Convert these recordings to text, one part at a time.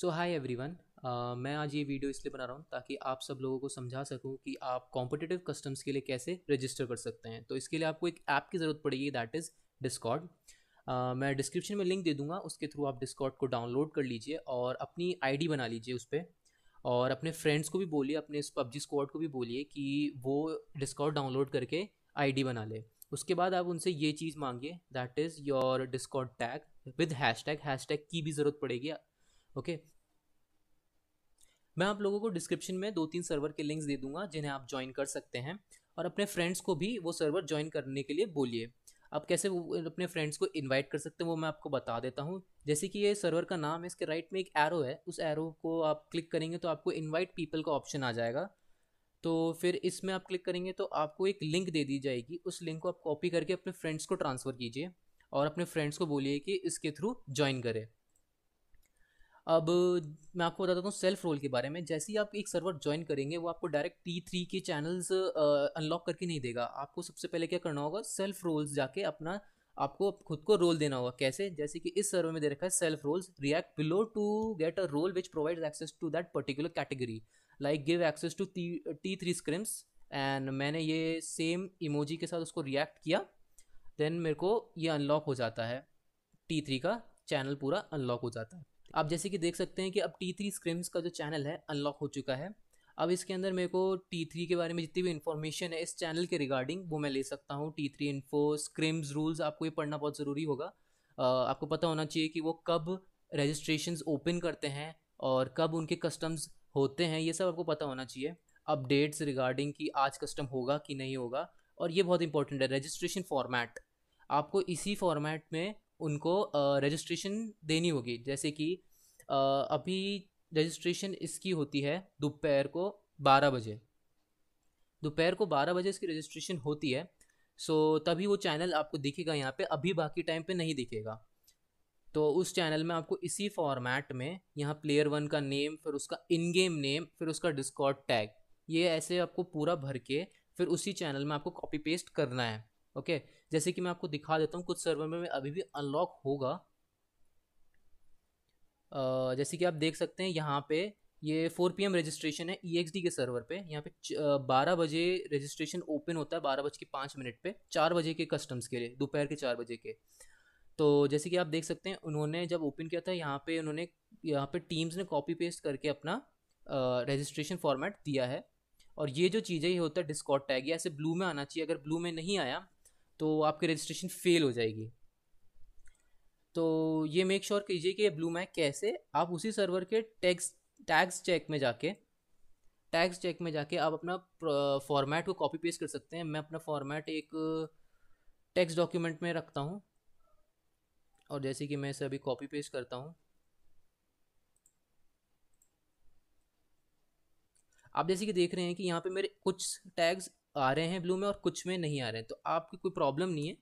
सो hi everyone मैं आज ये वीडियो इसलिए बना रहा हूँ ताकि आप सब लोगों को समझा सकूँ कि आप कॉम्पिटेटिव कस्टम्स के लिए कैसे रजिस्टर कर सकते हैं तो इसके लिए आपको एक ऐप की ज़रूरत पड़ेगी दैट इज़ डिस्कॉर्ड मैं डिस्क्रिप्शन में लिंक दे दूंगा उसके थ्रू आप डिस्कॉर्ड को डाउनलोड कर लीजिए और अपनी आई बना लीजिए उस पर और अपने फ्रेंड्स को भी बोलिए अपने इस पबजी स्क्वाड को भी बोलिए कि वो डिस्कॉर्ड डाउनलोड करके आई बना ले उसके बाद आप उनसे ये चीज़ मांगिए that is your Discord tag with hash tag hash tag की भी ज़रूरत पड़ेगी ओके मैं आप लोगों को डिस्क्रिप्शन में दो तीन सर्वर के लिंक्स दे दूंगा जिन्हें आप ज्वाइन कर सकते हैं और अपने फ्रेंड्स को भी वो सर्वर ज्वाइन करने के लिए बोलिए आप कैसे अपने फ्रेंड्स को इनवाइट कर सकते हैं वो मैं आपको बता देता हूँ जैसे कि ये सर्वर का नाम है इसके राइट में एक एरो है उस एरो को आप क्लिक करेंगे तो आपको इनवाइट पीपल का ऑप्शन आ जाएगा तो फिर इसमें आप क्लिक करेंगे तो आपको एक लिंक दे दी जाएगी उस लिंक को आप कॉपी करके अपने फ्रेंड्स को ट्रांसफ़र कीजिए और अपने फ्रेंड्स को बोलिए कि इसके थ्रू ज्वाइन करें अब मैं आपको बताता हूँ सेल्फ रोल के बारे में जैसे ही आप एक सर्वर ज्वाइन करेंगे वो आपको डायरेक्ट टी थ्री के चैनल्स अनलॉक करके नहीं देगा आपको सबसे पहले क्या करना होगा सेल्फ रोल्स जाके अपना आपको खुद को रोल देना होगा कैसे जैसे कि इस सर्वर में दे रखा है self roles react below to get a role which provide access to that particular category like give access to T three scrims and मैंने ये सेम इमोजी के साथ उसको रिएक्ट किया देन मेरे को ये अनलॉक हो जाता है टी थ्री का चैनल पूरा अनलॉक हो जाता है आप जैसे कि देख सकते हैं कि अब टी थ्री स्क्रिम्स का जो चैनल है अनलॉक हो चुका है अब इसके अंदर मेरे को टी थ्री के बारे में जितनी भी इन्फॉर्मेशन है इस चैनल के रिगार्डिंग वो मैं ले सकता हूँ T three info scrims rules आपको ये पढ़ना बहुत ज़रूरी होगा आपको पता होना चाहिए कि वो कब रजिस्ट्रेशन ओपन करते हैं और कब उनके कस्टम्स होते हैं ये सब आपको पता होना चाहिए अपडेट्स रिगार्डिंग कि आज कस्टम होगा कि नहीं होगा और ये बहुत इंपॉर्टेंट है रजिस्ट्रेशन फॉर्मेट आपको इसी फॉर्मेट में उनको रजिस्ट्रेशन देनी होगी जैसे कि अभी रजिस्ट्रेशन इसकी होती है दोपहर को बारह बजे दोपहर को बारह बजे इसकी रजिस्ट्रेशन होती है सो तभी वो चैनल आपको दिखेगा यहाँ पे अभी बाकी टाइम पे नहीं दिखेगा तो उस चैनल में आपको इसी फॉर्मेट में यहाँ प्लेयर वन का नेम फिर उसका इन गेम नेम फिर उसका डिस्कॉर्ड टैग ये ऐसे आपको पूरा भर के फिर उसी चैनल में आपको कॉपी पेस्ट करना है ओके जैसे कि मैं आपको दिखा देता हूँ कुछ सर्वर में अभी भी अनलॉक होगा जैसे कि आप देख सकते हैं यहाँ पे ये 4 पीएम रजिस्ट्रेशन है ई e के सर्वर पे यहाँ पे बारह बजे रजिस्ट्रेशन ओपन होता है बारह बज के पाँच मिनट पे चार बजे के कस्टम्स के लिए दोपहर के चार बजे के तो जैसे कि आप देख सकते हैं उन्होंने जब ओपन किया था यहाँ पे उन्होंने यहाँ पे टीम्स ने कॉपी पेस्ट करके अपना रजिस्ट्रेशन फॉर्मेट दिया है और ये जो चीज़ें ये होता है डिस्कॉट टैग ये ऐसे ब्लू में आना चाहिए अगर ब्लू में नहीं आया तो आपकी रजिस्ट्रेशन फेल हो जाएगी तो ये मेक श्योर कीजिए कि ब्लू मैक कैसे आप उसी सर्वर के टैक्स टैक्स चेक में जाके टैक्स चेक में जाके आप अपना फॉर्मेट को कॉपी पेस्ट कर सकते हैं मैं अपना फॉर्मेट एक टेक्स्ट डॉक्यूमेंट में रखता हूँ और जैसे कि मैं इसे अभी कॉपी पेस्ट करता हूँ आप जैसे कि देख रहे हैं कि यहाँ पे मेरे कुछ टैग्स आ रहे हैं ब्लू में और कुछ में नहीं आ रहे हैं तो आपकी कोई प्रॉब्लम नहीं है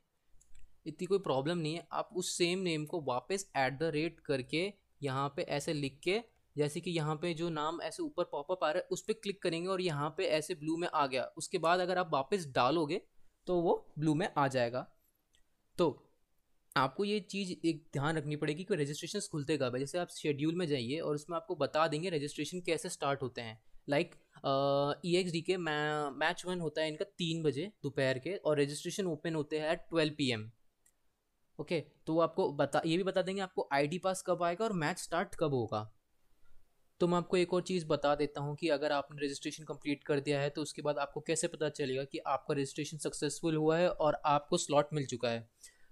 इतनी कोई प्रॉब्लम नहीं है आप उस सेम नेम को वापस एट द रेट करके यहाँ पे ऐसे लिख के जैसे कि यहाँ पे जो नाम ऐसे ऊपर पॉपअप आ रहा है उस पर क्लिक करेंगे और यहाँ पे ऐसे ब्लू में आ गया उसके बाद अगर आप वापस डालोगे तो वो ब्लू में आ जाएगा तो आपको ये चीज़ एक ध्यान रखनी पड़ेगी कि रजिस्ट्रेशन खुलते कब है जैसे आप शेड्यूल में जाइए और उसमें आपको बता देंगे रजिस्ट्रेशन कैसे स्टार्ट होते हैं लाइक ई एक्स डी के मैच वन होता है इनका तीन बजे दोपहर के और रजिस्ट्रेशन ओपन होते हैं at twelve P M okay तो आपको बता ये भी बता देंगे आपको डी पास कब आएगा और मैच स्टार्ट कब होगा तो मैं आपको एक और चीज़ बता देता हूँ कि अगर आपने रजिस्ट्रेशन कंप्लीट कर दिया है तो उसके बाद आपको कैसे पता चलेगा कि आपका रजिस्ट्रेशन सक्सेसफुल हुआ है और आपको स्लॉट मिल चुका है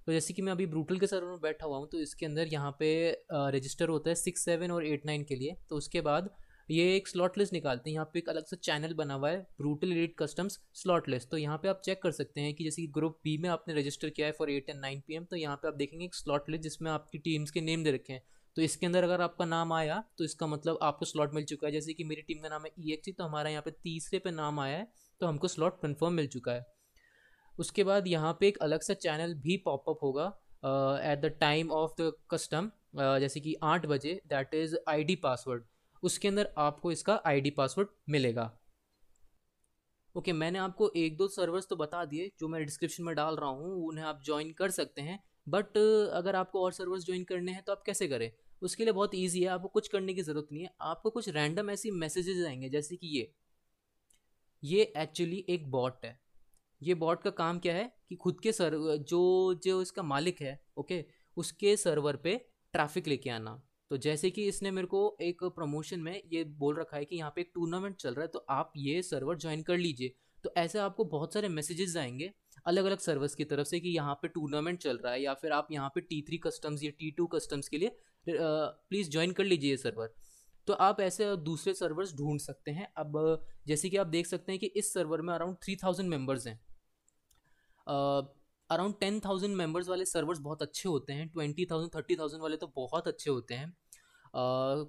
तो जैसे कि मैं अभी ब्रूटल के सर्वर में बैठा हुआ हूँ तो इसके अंदर यहाँ पे रजिस्टर uh, होता है सिक्स सेवन और एट नाइन के लिए तो उसके बाद ये एक स्लॉट लिस्ट निकालते हैं यहाँ पे एक अलग सा चैनल बना हुआ है brutal edit customs slot list तो यहाँ पे आप चेक कर सकते हैं कि जैसे कि ग्रुप बी में आपने रजिस्टर किया है for eight and nine P तो यहाँ पे आप देखेंगे एक स्लॉट लिस्ट जिसमें आपकी टीम्स के नेम दे रखे हैं तो इसके अंदर अगर आपका नाम आया तो इसका मतलब आपको स्लॉट मिल चुका है जैसे कि मेरी टीम का नाम है ई e एक्सी तो हमारा यहाँ पे तीसरे पे नाम आया है तो हमको स्लॉट कन्फर्म मिल चुका है उसके बाद यहाँ पे एक अलग सा चैनल भी पॉपअप होगा at the time of the custom जैसे कि आठ बजे दैट इज़ आईडी पासवर्ड उसके अंदर आपको इसका आईडी पासवर्ड मिलेगा ओके मैंने आपको एक दो सर्वर्स तो बता दिए जो मैं डिस्क्रिप्शन में डाल रहा हूँ उन्हें आप ज्वाइन कर सकते हैं बट अगर आपको और सर्वर्स ज्वाइन करने हैं तो आप कैसे करें उसके लिए बहुत ईजी है आपको कुछ करने की ज़रूरत नहीं है आपको कुछ रैंडम ऐसी मैसेजेज आएंगे जैसे कि ये ये एक्चुअली एक बॉट है ये बॉट का काम क्या है कि खुद के सर्वर जो जो इसका मालिक है ओके उसके सर्वर पे ट्रैफिक लेके आना तो जैसे कि इसने मेरे को एक प्रमोशन में ये बोल रखा है कि यहाँ पे एक टूर्नामेंट चल रहा है तो आप ये सर्वर ज्वाइन कर लीजिए तो ऐसे आपको बहुत सारे मैसेजेस आएंगे अलग अलग सर्वर्स की तरफ से कि यहाँ पे टूर्नामेंट चल रहा है या फिर आप यहाँ पे टी थ्री कस्टम्स या टी टू कस्टम्स के लिए प्लीज़ ज्वाइन कर लीजिए ये सर्वर तो आप ऐसे दूसरे सर्वर्स ढूंढ सकते हैं अब जैसे कि आप देख सकते हैं कि इस सर्वर में अराउंड थ्री थाउजेंड मेम्बर्स हैं अराउंड टेन थाउजेंड मेम्बर्स वाले सर्वर्स बहुत अच्छे होते हैं ट्वेंटी थाउजेंड थर्टी थाउजेंड वाले तो बहुत अच्छे होते हैं uh,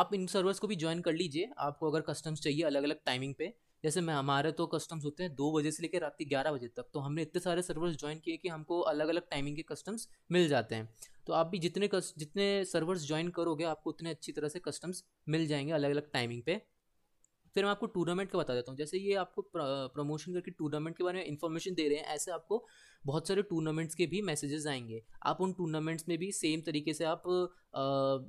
आप इन सर्वर्स को भी ज्वाइन कर लीजिए आपको अगर कस्टम्स चाहिए अलग अलग टाइमिंग पे जैसे मैं हमारे तो कस्टम्स होते हैं दो बजे से लेकर रात के ग्यारह बजे तक तो हमने इतने सारे सर्वर्स ज्वाइन किए कि हमको अलग अलग टाइमिंग के कस्टम्स मिल जाते हैं तो आप भी जितने कस, जितने सर्वर्स ज्वाइन करोगे आपको उतने अच्छी तरह से कस्टम्स मिल जाएंगे अलग अलग टाइमिंग पे फिर मैं आपको टूर्नामेंट का बता देता हूँ जैसे ये आपको प्रमोशन करके टूर्नामेंट के बारे में इन्फॉर्मेशन दे रहे हैं ऐसे आपको बहुत सारे टूर्नामेंट्स के भी मैसेजेस आएंगे आप उन टूर्नामेंट्स में भी सेम तरीके से आप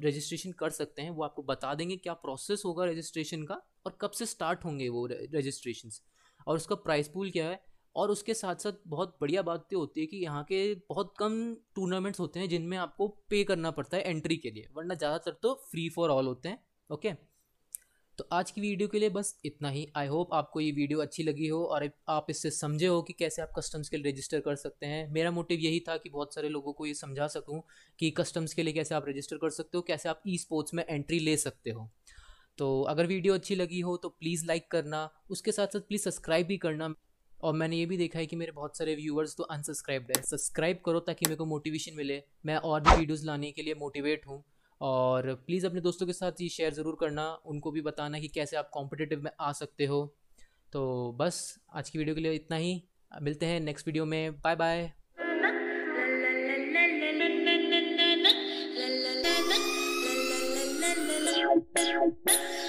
रजिस्ट्रेशन कर सकते हैं वो आपको बता देंगे क्या प्रोसेस होगा रजिस्ट्रेशन का और कब से स्टार्ट होंगे वो रजिस्ट्रेशन और उसका प्राइस पूल क्या है और उसके साथ साथ बहुत बढ़िया बात ये तो होती है कि यहाँ के बहुत कम टूर्नामेंट्स होते हैं जिनमें आपको पे करना पड़ता है एंट्री के लिए वरना ज़्यादातर तो फ्री फॉर ऑल होते हैं ओके okay? तो आज की वीडियो के लिए बस इतना ही आई होप आपको ये वीडियो अच्छी लगी हो और आप इससे समझे हो कि कैसे आप कस्टम्स के लिए रजिस्टर कर सकते हैं मेरा मोटिव यही था कि बहुत सारे लोगों को ये समझा सकूँ कि कस्टम्स के लिए कैसे आप रजिस्टर कर सकते हो कैसे आप ई स्पोर्ट्स में एंट्री ले सकते हो तो अगर वीडियो अच्छी लगी हो तो प्लीज़ लाइक करना उसके साथ साथ प्लीज़ सब्सक्राइब भी करना और मैंने ये भी देखा है कि मेरे बहुत सारे व्यूअर्स तो अनसब्सक्राइब्ड हैं सब्सक्राइब करो ताकि मेरे को मोटिवेशन मिले मैं और भी वीडियोज़ लाने के लिए मोटिवेट हूँ और प्लीज़ अपने दोस्तों के साथ ये शेयर ज़रूर करना उनको भी बताना कि कैसे आप कॉम्पिटिटिव में आ सकते हो तो बस आज की वीडियो के लिए इतना ही मिलते हैं नेक्स्ट वीडियो में बाय बाय Thank you.